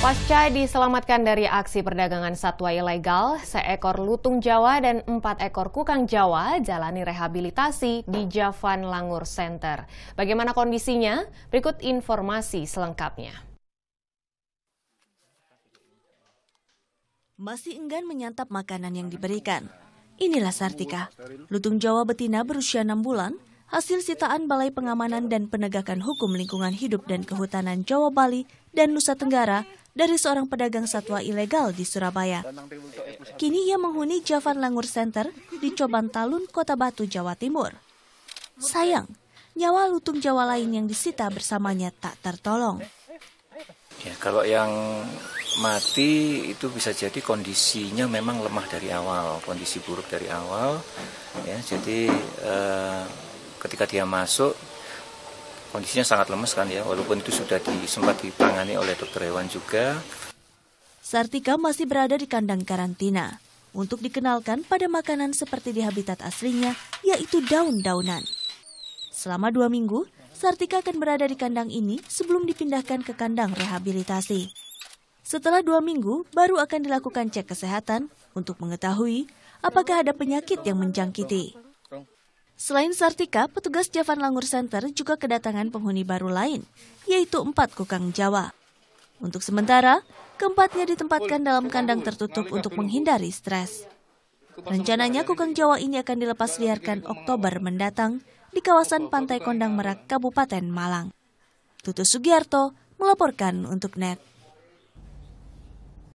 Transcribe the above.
Pasca diselamatkan dari aksi perdagangan satwa ilegal, seekor lutung Jawa dan empat ekor kukang Jawa jalani rehabilitasi di Javan Langur Center. Bagaimana kondisinya? Berikut informasi selengkapnya. Masih enggan menyantap makanan yang diberikan. Inilah Sartika, lutung Jawa betina berusia 6 bulan, hasil sitaan Balai Pengamanan dan Penegakan Hukum Lingkungan Hidup dan Kehutanan Jawa Bali dan Nusa Tenggara dari seorang pedagang satwa ilegal di Surabaya. Kini ia menghuni Javan Langur Center di Coban Talun, Kota Batu, Jawa Timur. Sayang, nyawa lutung Jawa lain yang disita bersamanya tak tertolong. Ya, kalau yang mati itu bisa jadi kondisinya memang lemah dari awal, kondisi buruk dari awal. Ya, jadi eh, ketika dia masuk kondisinya sangat lemes kan ya, walaupun itu sudah di, sempat ditangani oleh dokter hewan juga. Sartika masih berada di kandang karantina untuk dikenalkan pada makanan seperti di habitat aslinya, yaitu daun-daunan. Selama dua minggu, Sartika akan berada di kandang ini sebelum dipindahkan ke kandang rehabilitasi. Setelah dua minggu, baru akan dilakukan cek kesehatan untuk mengetahui apakah ada penyakit yang menjangkiti. Selain Sartika, petugas Javan Langur Center juga kedatangan penghuni baru lain, yaitu empat kukang Jawa. Untuk sementara, keempatnya ditempatkan dalam kandang tertutup untuk menghindari stres. Rencananya kukang Jawa ini akan dilepas liarkan Oktober mendatang di kawasan Pantai Kondang Merak, Kabupaten Malang. Tutus Sugiarto melaporkan untuk NET.